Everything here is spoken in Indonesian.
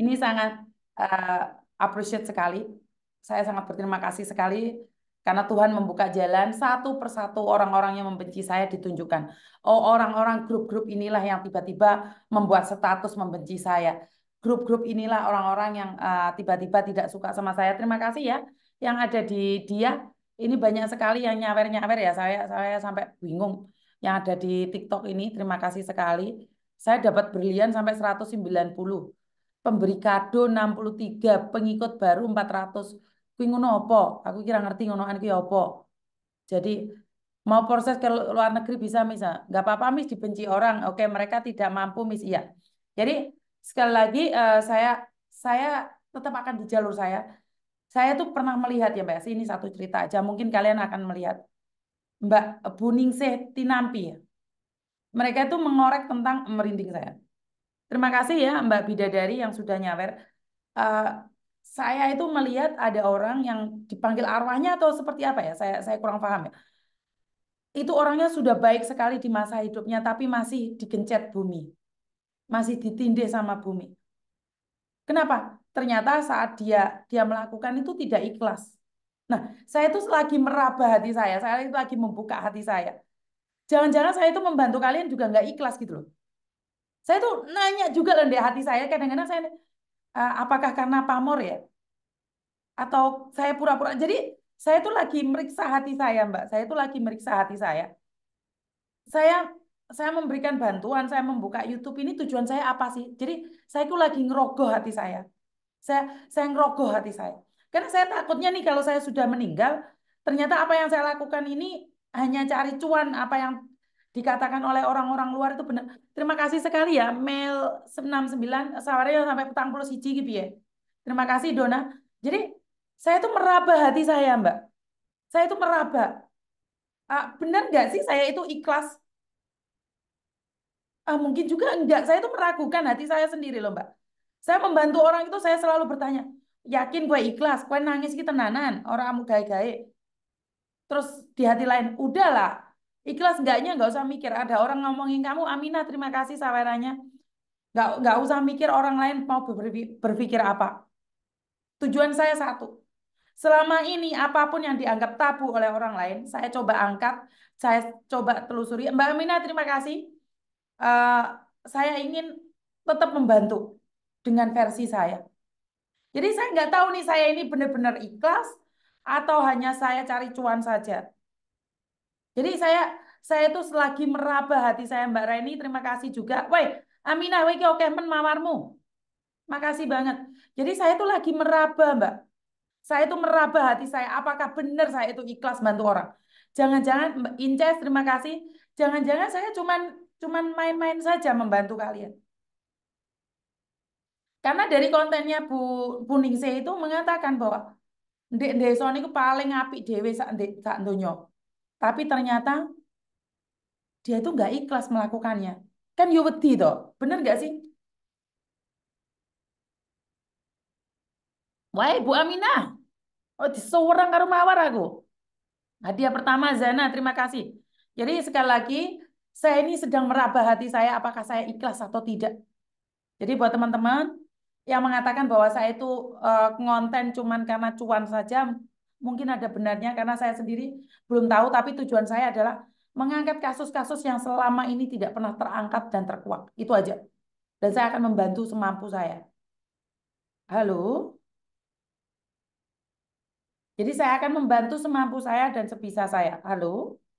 Ini sangat uh, appreciate sekali. Saya sangat berterima kasih sekali karena Tuhan membuka jalan satu persatu orang-orang yang membenci saya ditunjukkan. Oh orang-orang grup-grup inilah yang tiba-tiba membuat status membenci saya. Grup-grup inilah orang-orang yang eh, tiba-tiba uh, tidak suka sama saya. Terima kasih ya yang ada di dia. Ini banyak sekali yang nyawer-nyawer ya saya saya sampai bingung yang ada di TikTok ini. Terima kasih sekali. Saya dapat berlian sampai 190 pemberi kado 63, pengikut baru 400. Kuwi ngono apa? Aku kira ngerti ngonoan kuwi apa. Jadi mau proses ke luar negeri bisa bisa. Ah. nggak apa-apa mis dibenci orang. Oke, mereka tidak mampu mis iya. Jadi sekali lagi uh, saya saya tetap akan di jalur saya. Saya tuh pernah melihat ya Mbak, ini satu cerita aja. Mungkin kalian akan melihat Mbak Buningsih Tinampi ya. Mereka itu mengorek tentang merinding saya Terima kasih ya Mbak Bidadari yang sudah nyawer. Uh, saya itu melihat ada orang yang dipanggil arwahnya atau seperti apa ya? Saya saya kurang paham ya. Itu orangnya sudah baik sekali di masa hidupnya tapi masih digencet bumi. Masih ditindih sama bumi. Kenapa? Ternyata saat dia dia melakukan itu tidak ikhlas. Nah, saya itu lagi meraba hati saya, saya itu lagi membuka hati saya. Jangan-jangan saya itu membantu kalian juga nggak ikhlas gitu loh. Saya tuh nanya juga loh kan di hati saya, kadang-kadang saya, eh, apakah karena pamor ya? Atau saya pura-pura, jadi saya tuh lagi meriksa hati saya mbak, saya tuh lagi meriksa hati saya. Saya saya memberikan bantuan, saya membuka YouTube ini tujuan saya apa sih? Jadi saya tuh lagi ngerogoh hati saya. Saya saya ngerogoh hati saya. Karena saya takutnya nih kalau saya sudah meninggal, ternyata apa yang saya lakukan ini hanya cari cuan, apa yang dikatakan oleh orang-orang luar itu benar. Terima kasih sekali ya mail 69 saware sampai petang puluh siji gitu ya. Terima kasih Dona. Jadi saya itu meraba hati saya Mbak. Saya itu meraba. Ah, benar nggak sih saya itu ikhlas? Ah, mungkin juga enggak. Saya itu meragukan hati saya sendiri loh Mbak. Saya membantu orang itu saya selalu bertanya, yakin gue ikhlas, gue nangis kita nanan, orang kamu gae-gae. Terus di hati lain, udahlah, Ikhlas enggaknya enggak usah mikir. Ada orang ngomongin kamu, Aminah terima kasih sawerannya. Enggak, enggak usah mikir orang lain mau berpikir apa. Tujuan saya satu. Selama ini apapun yang dianggap tabu oleh orang lain, saya coba angkat, saya coba telusuri. Mbak Aminah terima kasih. Uh, saya ingin tetap membantu dengan versi saya. Jadi saya nggak tahu nih saya ini benar-benar ikhlas atau hanya saya cari cuan saja. Jadi saya saya itu selagi meraba hati saya Mbak Reni, terima kasih juga. Woi, Amina, woi oke men mawarmu. Makasih banget. Jadi saya itu lagi meraba Mbak. Saya itu meraba hati saya, apakah benar saya itu ikhlas bantu orang. Jangan-jangan Ince, Inces, terima kasih. Jangan-jangan saya cuman cuman main-main saja membantu kalian. Karena dari kontennya Bu Puningse itu mengatakan bahwa Ndek Desa niku paling apik dhewe sak ndek sak tapi ternyata dia itu nggak ikhlas melakukannya. Kan you wedi toh, bener nggak sih? Wah, Bu Aminah. Oh, seorang karo mawar aku. Hadiah pertama Zana, terima kasih. Jadi sekali lagi, saya ini sedang meraba hati saya apakah saya ikhlas atau tidak. Jadi buat teman-teman yang mengatakan bahwa saya itu uh, ngonten cuman karena cuan saja, mungkin ada benarnya karena saya sendiri belum tahu tapi tujuan saya adalah mengangkat kasus-kasus yang selama ini tidak pernah terangkat dan terkuak. Itu aja. Dan saya akan membantu semampu saya. Halo? Jadi saya akan membantu semampu saya dan sebisa saya. Halo?